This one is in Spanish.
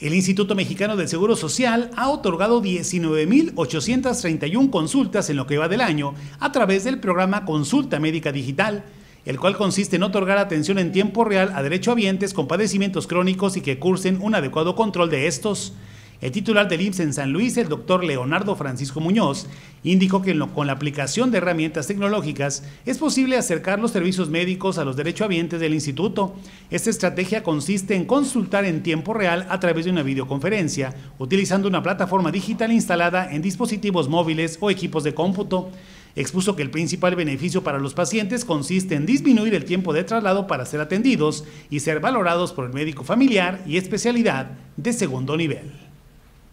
El Instituto Mexicano del Seguro Social ha otorgado 19.831 consultas en lo que va del año a través del programa Consulta Médica Digital, el cual consiste en otorgar atención en tiempo real a derechohabientes con padecimientos crónicos y que cursen un adecuado control de estos. El titular del IPS en San Luis, el doctor Leonardo Francisco Muñoz, indicó que con la aplicación de herramientas tecnológicas es posible acercar los servicios médicos a los derechohabientes del instituto. Esta estrategia consiste en consultar en tiempo real a través de una videoconferencia, utilizando una plataforma digital instalada en dispositivos móviles o equipos de cómputo. Expuso que el principal beneficio para los pacientes consiste en disminuir el tiempo de traslado para ser atendidos y ser valorados por el médico familiar y especialidad de segundo nivel.